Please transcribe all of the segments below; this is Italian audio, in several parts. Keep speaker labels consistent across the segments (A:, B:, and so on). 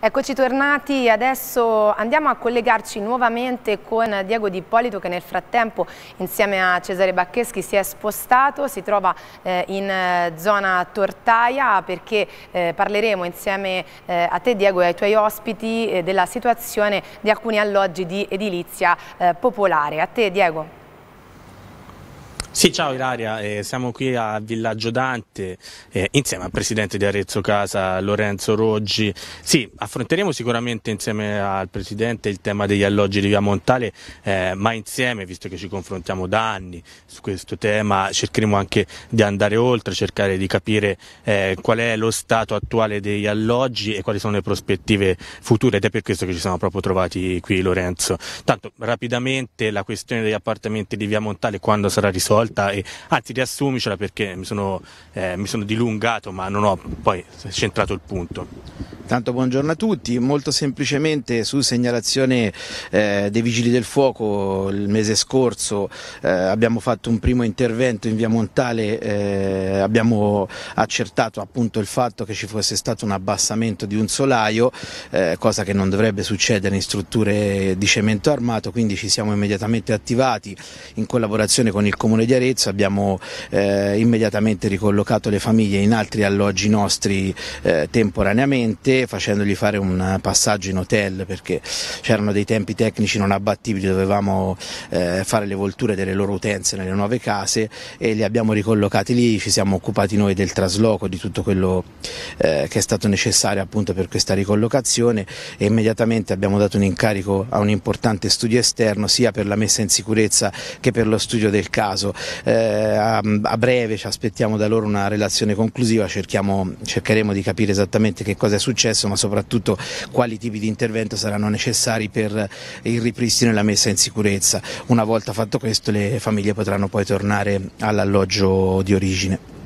A: Eccoci tornati, adesso andiamo a collegarci nuovamente con Diego Di Ippolito che nel frattempo insieme a Cesare Baccheschi si è spostato, si trova eh, in eh, zona Tortaia perché eh, parleremo insieme eh, a te Diego e ai tuoi ospiti eh, della situazione di alcuni alloggi di edilizia eh, popolare. A te Diego.
B: Sì, ciao Ilaria, eh, siamo qui a Villaggio Dante eh, insieme al presidente di Arezzo Casa Lorenzo Roggi. Sì, affronteremo sicuramente insieme al presidente il tema degli alloggi di Via Montale, eh, ma insieme, visto che ci confrontiamo da anni su questo tema, cercheremo anche di andare oltre, cercare di capire eh, qual è lo stato attuale degli alloggi e quali sono le prospettive future ed è per questo che ci siamo proprio trovati qui Lorenzo. Tanto rapidamente la questione degli appartamenti di Via Montale quando sarà risolta? volta, e, anzi riassumicela perché mi sono, eh, mi sono dilungato ma non ho poi centrato il punto.
A: Tanto buongiorno a tutti, molto semplicemente su segnalazione eh, dei Vigili del Fuoco il mese scorso eh, abbiamo fatto un primo intervento in via Montale, eh, abbiamo accertato appunto il fatto che ci fosse stato un abbassamento di un solaio, eh, cosa che non dovrebbe succedere in strutture di cemento armato, quindi ci siamo immediatamente attivati in collaborazione con il Comune di Arezzo, abbiamo eh, immediatamente ricollocato le famiglie in altri alloggi nostri eh, temporaneamente facendogli fare un passaggio in hotel perché c'erano dei tempi tecnici non abbattibili, dovevamo eh, fare le volture delle loro utenze nelle nuove case e li abbiamo ricollocati lì, ci siamo occupati noi del trasloco, di tutto quello eh, che è stato necessario appunto per questa ricollocazione e immediatamente abbiamo dato un incarico a un importante studio esterno sia per la messa in sicurezza che per lo studio del caso. Eh, a, a, breve ci aspettiamo da loro una relazione conclusiva, cerchiamo, cercheremo di capire esattamente che cosa è successo processo ma soprattutto quali tipi di intervento saranno necessari per il ripristino e la messa in sicurezza. Una volta fatto questo le famiglie potranno poi tornare all'alloggio di origine.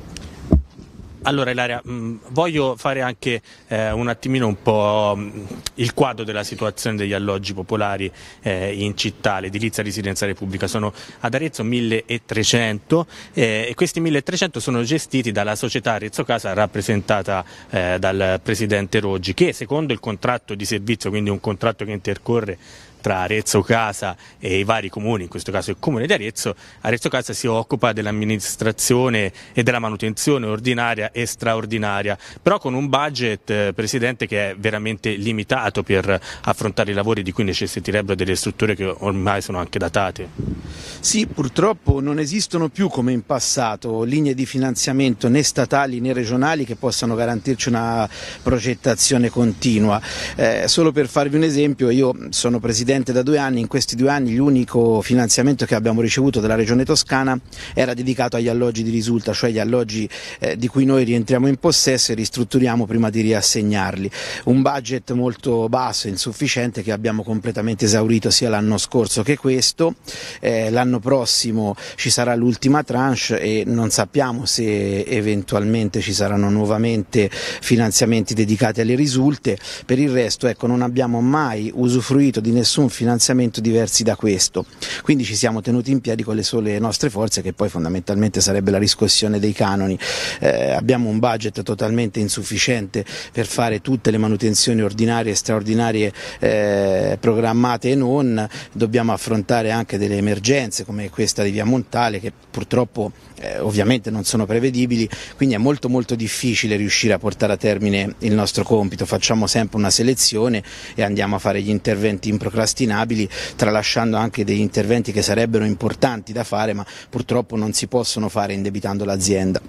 B: Allora Ilaria, mm, voglio fare anche eh, un attimino un po' mm, il quadro della situazione degli alloggi popolari eh, in città, l'edilizia residenziale pubblica. Sono ad Arezzo 1300 eh, e questi 1300 sono gestiti dalla società Arezzo Casa rappresentata eh, dal presidente Roggi che secondo il contratto di servizio, quindi un contratto che intercorre tra Arezzo Casa e i vari comuni, in questo caso il comune di Arezzo, Arezzo Casa si occupa dell'amministrazione e della manutenzione ordinaria e straordinaria, però con un budget eh, Presidente che è veramente limitato per affrontare i lavori di cui necessiterebbero delle strutture che ormai sono anche datate.
A: Sì, purtroppo non esistono più come in passato linee di finanziamento né statali né regionali che possano garantirci una progettazione continua. Eh, solo per farvi un esempio, io sono presidente da due anni, in questi due anni l'unico finanziamento che abbiamo ricevuto dalla regione toscana era dedicato agli alloggi di risulta, cioè agli alloggi eh, di cui noi rientriamo in possesso e ristrutturiamo prima di riassegnarli. Un budget molto basso, e insufficiente che abbiamo completamente esaurito sia l'anno scorso che questo. Eh, l'anno prossimo ci sarà l'ultima tranche e non sappiamo se eventualmente ci saranno nuovamente finanziamenti dedicati alle risulte, per il resto ecco, non abbiamo mai usufruito di nessun finanziamento diversi da questo, quindi ci siamo tenuti in piedi con le sole nostre forze che poi fondamentalmente sarebbe la riscossione dei canoni, eh, abbiamo un budget totalmente insufficiente per fare tutte le manutenzioni ordinarie e straordinarie eh, programmate e non, dobbiamo affrontare anche delle emergenze emergenze come questa di Via Montale che purtroppo eh, ovviamente non sono prevedibili, quindi è molto molto difficile riuscire a portare a termine il nostro compito, facciamo sempre una selezione e andiamo a fare gli interventi improcrastinabili, tralasciando anche degli interventi che sarebbero importanti da fare ma purtroppo non si possono fare indebitando l'azienda.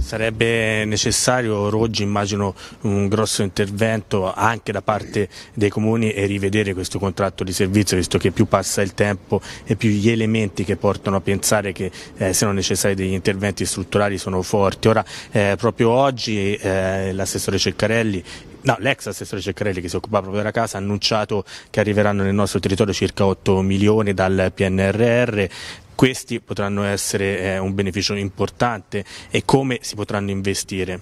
B: Sarebbe necessario, Roggi, immagino un grosso intervento anche da parte dei comuni e rivedere questo contratto di servizio, visto che più passa il tempo e più gli elementi che portano a pensare che eh, siano necessari degli interventi strutturali sono forti. Ora, eh, proprio oggi eh, l'assessore Ceccarelli No, l'ex assessore Ceccarelli che si occupa proprio della casa ha annunciato che arriveranno nel nostro territorio circa 8 milioni dal PNRR, questi potranno essere eh, un beneficio importante e come si potranno investire?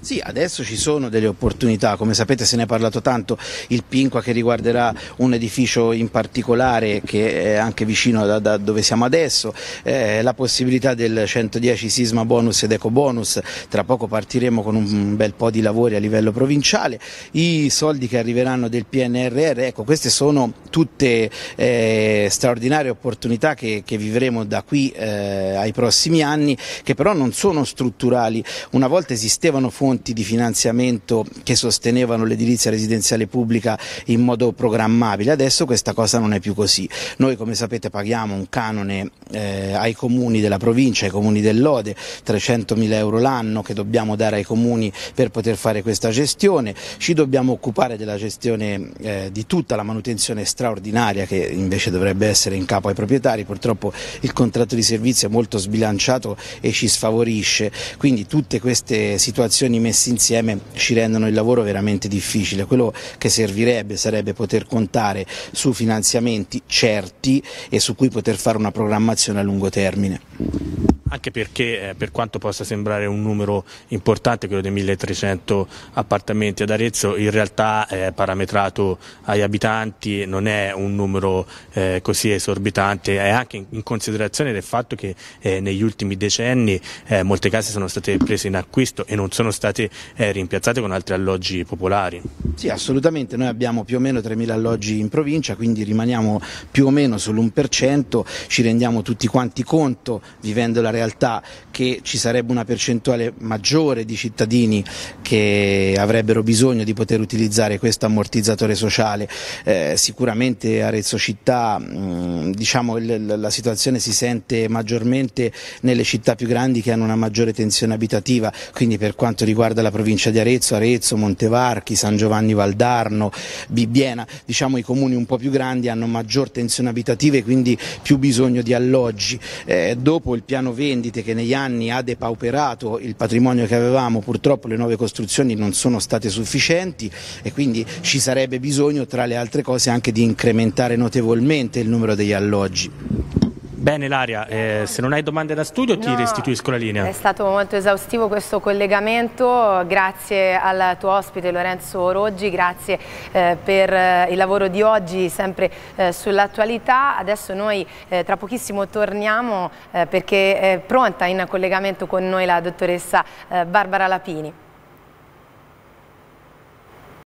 A: Sì, adesso ci sono delle opportunità, come sapete se ne è parlato tanto, il Pinqua che riguarderà un edificio in particolare che è anche vicino da, da dove siamo adesso, eh, la possibilità del 110 sisma bonus ed eco bonus, tra poco partiremo con un bel po' di lavori a livello provinciale, i soldi che arriveranno del PNRR, ecco queste sono tutte eh, straordinarie opportunità che, che, vivremo da qui eh, ai prossimi anni che però non sono strutturali, una volta esistevano fondi fonti di finanziamento che sostenevano l'edilizia residenziale pubblica in modo programmabile. Adesso questa cosa non è più così. Noi come sapete paghiamo un canone eh, ai comuni della provincia, ai comuni dell'Ode, 300 mila euro l'anno che dobbiamo dare ai comuni per poter fare questa gestione. Ci dobbiamo occupare della gestione eh, di tutta la manutenzione straordinaria che invece dovrebbe essere in capo ai proprietari. Purtroppo il contratto di servizio è molto sbilanciato e ci sfavorisce. Quindi tutte queste situazioni fenomeni messi insieme ci rendono il lavoro veramente difficile. Quello che servirebbe sarebbe poter contare su finanziamenti certi e su cui poter fare una programmazione a lungo termine
B: anche perché eh, per quanto possa sembrare un numero importante, quello dei 1300 appartamenti ad Arezzo, in realtà eh, è parametrato agli abitanti, non è un numero eh, così esorbitante, è anche in, in considerazione del fatto che eh, negli ultimi decenni eh, molte case sono state prese in acquisto e non sono state eh, rimpiazzate con altri alloggi popolari.
A: Sì, assolutamente, noi abbiamo più o meno 3.000 alloggi in provincia, quindi rimaniamo più o meno sull'1%, ci rendiamo tutti quanti conto, vivendo la realtà realtà che ci sarebbe una percentuale maggiore di cittadini che avrebbero bisogno di poter utilizzare questo ammortizzatore sociale. Eh, sicuramente Arezzo Città mh, diciamo il, la situazione si sente maggiormente nelle città più grandi che hanno una maggiore tensione abitativa, quindi per quanto riguarda la provincia di Arezzo, Arezzo, Montevarchi, San Giovanni Valdarno, Bibbiena, diciamo i comuni un po' più grandi hanno maggior tensione abitativa e quindi più bisogno di alloggi. Eh, dopo il piano vendite che negli anni ha depauperato il patrimonio che avevamo, purtroppo le nuove costruzioni non sono state sufficienti e quindi ci sarebbe bisogno tra le altre cose anche di incrementare notevolmente il numero degli alloggi alloggi.
B: Bene Laria, eh, se non hai domande da studio no, ti restituisco la linea.
A: È stato molto esaustivo questo collegamento, grazie al tuo ospite Lorenzo Roggi, grazie eh, per eh, il lavoro di oggi sempre eh, sull'attualità. Adesso noi eh, tra pochissimo torniamo eh, perché è pronta in collegamento con noi la dottoressa Barbara Lapini.